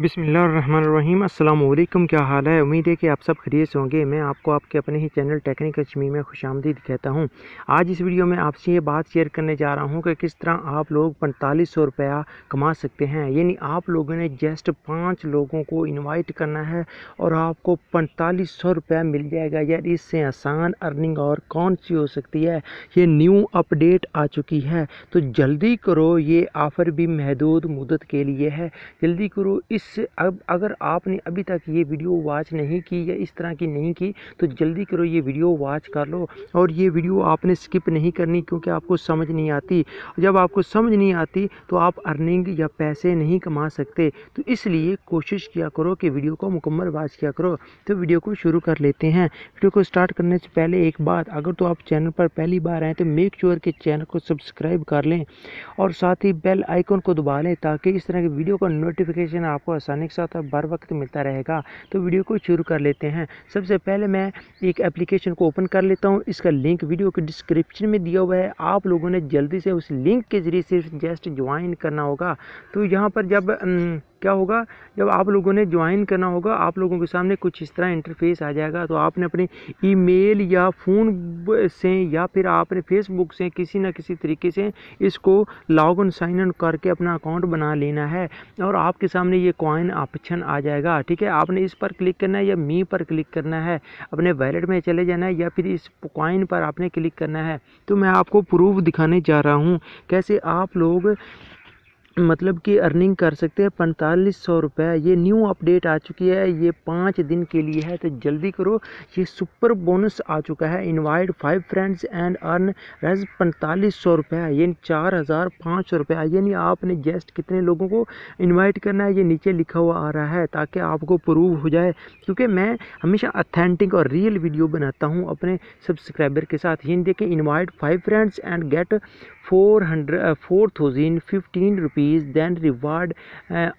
बिसमीम् अल्लाम क्या हाल है उम्मीद है कि आप सब खरीद से होंगे मैं आपको आपके अपने ही चैनल टेक्निक कश्मीर में खुश आमदीद कहता हूँ आज इस वीडियो में आपसे ये बात शेयर करने जा रहा हूँ कि किस तरह आप लोग पैंतालीस सौ रुपया कमा सकते हैं यानी आप लोगों ने जस्ट पाँच लोगों को इन्वाइट करना है और आपको पैंतालीस सौ रुपया मिल जाएगा यार इससे आसान अर्निंग और कौन सी हो सकती है ये न्यू अपडेट आ चुकी है तो जल्दी करो ये ऑफ़र भी महदूद मुदत के लिए है जल्दी करो इस इससे अब अगर आपने अभी तक ये वीडियो वॉच नहीं की या इस तरह की नहीं की तो जल्दी करो ये वीडियो वॉच कर लो और ये वीडियो आपने स्किप नहीं करनी क्योंकि आपको समझ नहीं आती जब आपको समझ नहीं आती तो आप अर्निंग या पैसे नहीं कमा सकते तो इसलिए कोशिश किया करो कि वीडियो को मुकम्मल वॉच किया करो तो वीडियो को शुरू कर लेते हैं वीडियो को स्टार्ट करने से पहले एक बात अगर तो आप चैनल पर पहली बार आएँ तो मेक श्योर के चैनल को सब्सक्राइब कर लें और साथ ही बेल आइकॉन को दबा लें ताकि इस तरह की वीडियो का नोटिफिकेशन आपको आपको आसानी के साथ बार बर वक्त मिलता रहेगा तो वीडियो को शुरू कर लेते हैं सबसे पहले मैं एक एप्लीकेशन को ओपन कर लेता हूँ इसका लिंक वीडियो के डिस्क्रिप्शन में दिया हुआ है आप लोगों ने जल्दी से उस लिंक के ज़रिए सिर्फ जस्ट ज्वाइन करना होगा तो यहाँ पर जब क्या होगा जब आप लोगों ने ज्वाइन करना होगा आप लोगों के सामने कुछ इस तरह इंटरफेस आ जाएगा तो आपने अपने ईमेल या फ़ोन से या फिर आपने फेसबुक से किसी ना किसी तरीके से इसको लॉग इन साइन इन करके अपना अकाउंट बना लेना है और आपके सामने ये कॉइन ऑप्शन आ जाएगा ठीक है आपने इस पर क्लिक करना है या मी पर क्लिक करना है अपने वैलेट में चले जाना है या फिर इस कॉइन पर आपने क्लिक करना है तो मैं आपको प्रूफ दिखाने जा रहा हूँ कैसे आप लोग मतलब कि अर्निंग कर सकते हैं पैंतालीस सौ रुपये ये न्यू अपडेट आ चुकी है ये पाँच दिन के लिए है तो जल्दी करो ये सुपर बोनस आ चुका है invite five friends and earn रेज पैंतालीस सौ रुपये यानी चार हज़ार पाँच सौ रुपये यानी आपने गेस्ट कितने लोगों को इनवाइट करना है ये नीचे लिखा हुआ आ रहा है ताकि आपको प्रूव हो जाए क्योंकि मैं हमेशा अथेंटिक और रियल वीडियो बनाता हूँ अपने सब्सक्राइबर के साथ ये देखें invite five friends and get four hundred four thousand fifteen rupees fees than reward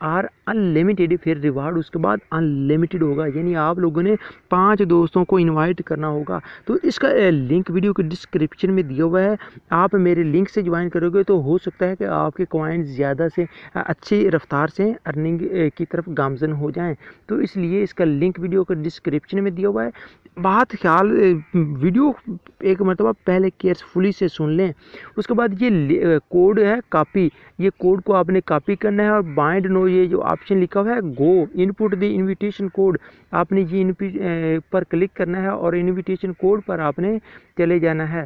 are unlimited फिर रिवार्ड उसके बाद अनलिमिटेड होगा यानी आप लोगों ने पांच दोस्तों को इन्वाइट करना होगा तो इसका लिंक वीडियो के डिस्क्रिप्शन में दिया हुआ है आप मेरे लिंक से ज्वाइन करोगे तो हो सकता है कि आपके क्वाइंट ज़्यादा से अच्छी रफ्तार से अर्निंग की तरफ गामजन हो जाएँ तो इसलिए इसका लिंक वीडियो के डिस्क्रिप्शन में दिया हुआ है बात ख्याल वीडियो एक मरतबा पहले केयरफुली से सुन लें उसके बाद ये कोड है कापी ये कोड को आपने कापी करना है और बाइंड नो ये जो ऑप्शन लिखा हुआ है go input the invitation code आपने ये पर क्लिक करना है और इनविटेशन कोड पर आपने चले जाना है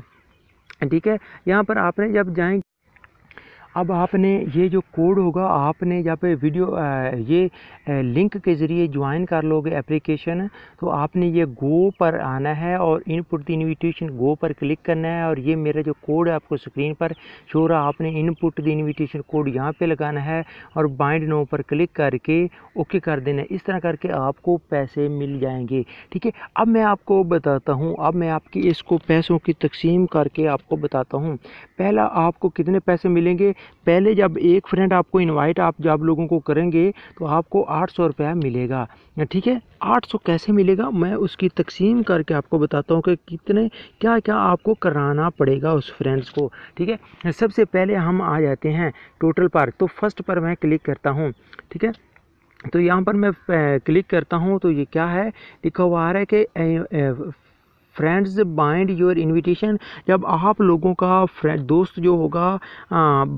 ठीक है यहाँ पर आपने जब जाएंगे अब आपने ये जो कोड होगा आपने यहाँ पे वीडियो ये लिंक के ज़रिए ज्वाइन कर लोगे एप्लीकेशन तो आपने ये गो पर आना है और इनपुट इन्विटेशन गो पर क्लिक करना है और ये मेरा जो कोड है आपको स्क्रीन पर शो रहा आपने इनपुट द इन्विटेशन कोड यहाँ पे लगाना है और बाइंड नो पर क्लिक करके ओके कर देना है इस तरह करके आपको पैसे मिल जाएंगे ठीक है अब मैं आपको बताता हूँ अब मैं आपकी इसको पैसों की तकसीम करके आपको बताता हूँ पहला आपको कितने पैसे मिलेंगे पहले जब एक फ्रेंड आपको इनवाइट आप जब लोगों को करेंगे तो आपको आठ सौ रुपया मिलेगा ठीक है आठ सौ कैसे मिलेगा मैं उसकी तकसीम करके आपको बताता हूँ कि कितने क्या क्या आपको कराना पड़ेगा उस फ्रेंड्स को ठीक है सबसे पहले हम आ जाते हैं टोटल पर तो फर्स्ट पर मैं क्लिक करता हूँ ठीक है तो यहाँ पर मैं क्लिक करता हूँ तो ये क्या है लिखा हुआ आ रहा है कि फ्रेंड्स बाइंड योर इनविटेशन जब आप लोगों का दोस्त जो होगा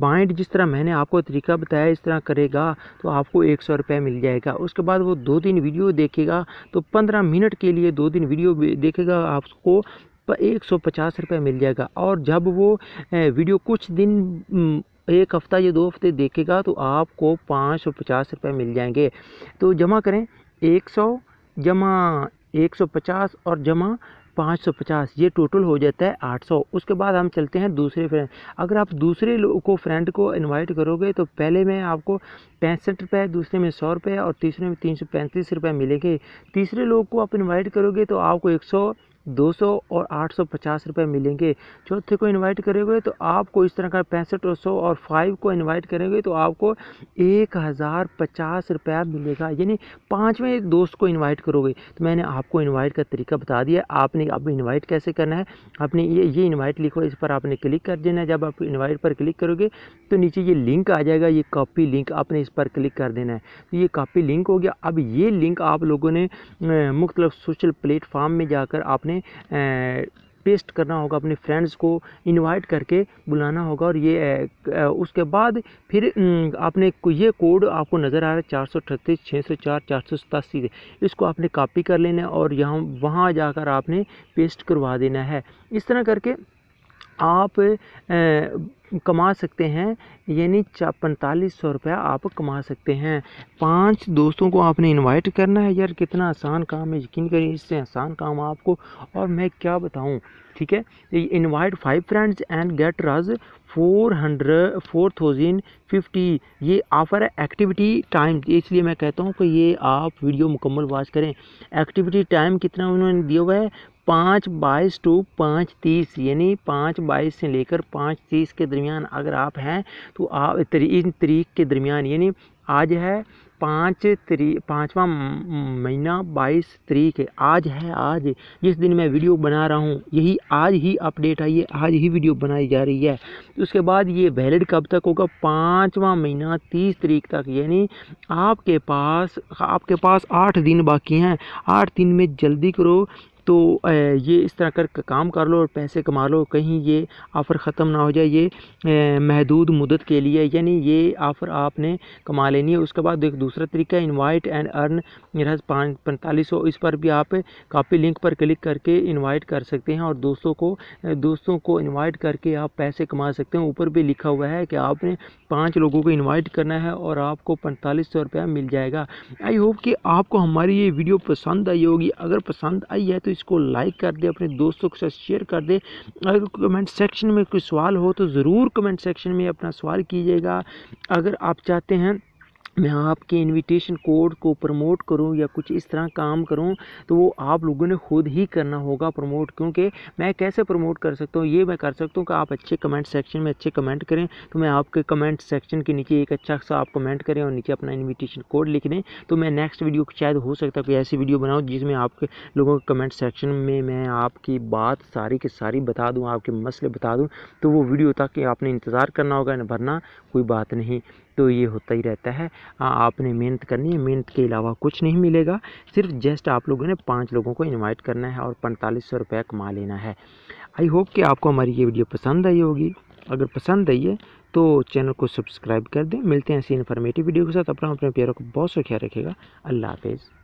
बाइंड जिस तरह मैंने आपको तरीका बताया इस तरह करेगा तो आपको एक सौ रुपये मिल जाएगा उसके बाद वो दो दिन वीडियो देखेगा तो पंद्रह मिनट के लिए दो दिन वीडियो देखेगा आपको एक सौ पचास रुपये मिल जाएगा और जब वो वीडियो कुछ दिन एक हफ़्ता या दो हफ्ते देखेगा तो आपको पाँच सौ पचास रुपये मिल जाएंगे तो जमा करें एक सौ जमा एक सौ पचास और जमा पाँच सौ पचास ये टोटल हो जाता है आठ सौ उसके बाद हम चलते हैं दूसरे फ्रेंड अगर आप दूसरे को फ्रेंड को इनवाइट करोगे तो पहले में आपको पैंसठ रुपये दूसरे में सौ रुपये और तीसरे में तीन सौ पैंतीस रुपये मिलेंगे तीसरे लोग को आप इनवाइट करोगे तो आपको एक सौ 200 और 850 रुपए मिलेंगे चौथे को इनवाइट करेंगे तो आपको इस तरह का पैंसठ और सौ और फाइव को इनवाइट करेंगे तो आपको एक हज़ार पचास रुपया मिलेगा यानी पाँचवें दोस्त को इनवाइट करोगे तो मैंने आपको इनवाइट का तरीका बता दिया आपने अब इनवाइट कैसे करना है आपने ये ये इन्वाइट लिखो इस पर आपने क्लिक कर देना है जब आप इन्वाइट पर क्लिक करोगे तो नीचे ये लिंक आ जाएगा ये कॉपी लिंक आपने इस पर क्लिक कर देना है तो ये कॉपी लिंक हो गया अब ये लिंक आप लोगों ने मुख्तलिफ सोशल प्लेटफॉर्म में जाकर आपने हमें पेस्ट करना होगा अपने फ्रेंड्स को इनवाइट करके बुलाना होगा और ये उसके बाद फिर आपने ये कोड आपको नज़र आ रहा है चार सौ अठतीस छः सौ चार चार सौ सतासी इसको आपने कॉपी कर लेना और यहाँ वहाँ जाकर आपने पेस्ट करवा देना है इस तरह करके आप कमा सकते हैं यानी चा पैंतालीस सौ रुपया आप कमा सकते हैं पांच दोस्तों को आपने इनवाइट करना है यार कितना आसान काम है यकीन करिए इससे आसान काम आपको और मैं क्या बताऊं ठीक है invite five friends and get राज four hundred four thousand fifty ये ऑफ़र है एक्टिविटी टाइम इसलिए मैं कहता हूँ कि ये आप वीडियो मुकम्मल वाच करें एक्टिविटी टाइम कितना उन्होंने दिया हुआ है पाँच बाईस टू पाँच तीस यानी पाँच बाईस से लेकर पाँच तीस के दरमियान अगर आप हैं तो आप इन तरीक के दरमियान यानी आज है पाँच तरी पाँचवा महीना बाईस तरीक है आज है आज जिस दिन मैं वीडियो बना रहा हूँ यही आज ही अपडेट आई है आज ही वीडियो बनाई जा रही है उसके बाद ये वैलिड कब तक होगा पाँचवा महीना तीस तरीक तक यानी आपके पास आपके पास आठ दिन बाकी हैं आठ दिन में जल्दी करो तो ये इस तरह कर काम कर लो और पैसे कमा लो कहीं ये ऑफ़र ख़त्म ना हो जाए ये महदूद मुदत के लिए यानी ये ऑफ़र आपने कमा लेनी है उसके बाद एक दूसरा तरीका इनवाइट एंड अर्न मेरा पाँच पैंतालीस सौ इस पर भी आप कापी लिंक पर क्लिक करके इनवाइट कर सकते हैं और दोस्तों को दोस्तों को इनवाइट करके आप पैसे कमा सकते हैं ऊपर भी लिखा हुआ है कि आपने पाँच लोगों को इन्वाइट करना है और आपको पैंतालीस सौ रुपया मिल जाएगा आई होप कि आपको हमारी ये वीडियो पसंद आई होगी अगर पसंद आई है तो इसको लाइक कर दे अपने दोस्तों के साथ शेयर कर दे अगर कमेंट सेक्शन में कोई सवाल हो तो ज़रूर कमेंट सेक्शन में अपना सवाल कीजिएगा अगर आप चाहते हैं मैं आपके इनविटेशन कोड को प्रमोट करूं या कुछ इस तरह काम करूं तो वो आप लोगों ने खुद ही करना होगा प्रमोट क्योंकि मैं कैसे प्रमोट कर सकता हूं ये मैं कर सकता हूं कि आप अच्छे कमेंट सेक्शन में अच्छे कमेंट करें तो मैं आपके कमेंट सेक्शन के नीचे एक अच्छा सा आप कमेंट करें और नीचे अपना इन्विटेशन कोड लिख दें तो मैं नेक्स्ट वीडियो शायद हो सकता है कोई ऐसी वीडियो बनाऊँ जिसमें आपके लोगों के कमेंट सेक्शन में मैं आपकी बात सारी की सारी बता दूँ आपके मसले बता दूँ तो वो वीडियो तक आपने इंतज़ार करना होगा भरना कोई बात नहीं तो ये होता ही रहता है हाँ, आपने मेहनत करनी है मेहनत के अलावा कुछ नहीं मिलेगा सिर्फ जस्ट आप लोगों ने पाँच लोगों को इन्वाइट करना है और पैंतालीस सौ रुपये कमा लेना है आई होप कि आपको हमारी ये वीडियो पसंद आई होगी अगर पसंद आई है तो चैनल को सब्सक्राइब कर दें मिलते हैं ऐसी इन्फॉर्मेटिव वीडियो के साथ अपना अपने प्यारों को बहुत सा ख्याल रखेगा अल्लाह हाफिज़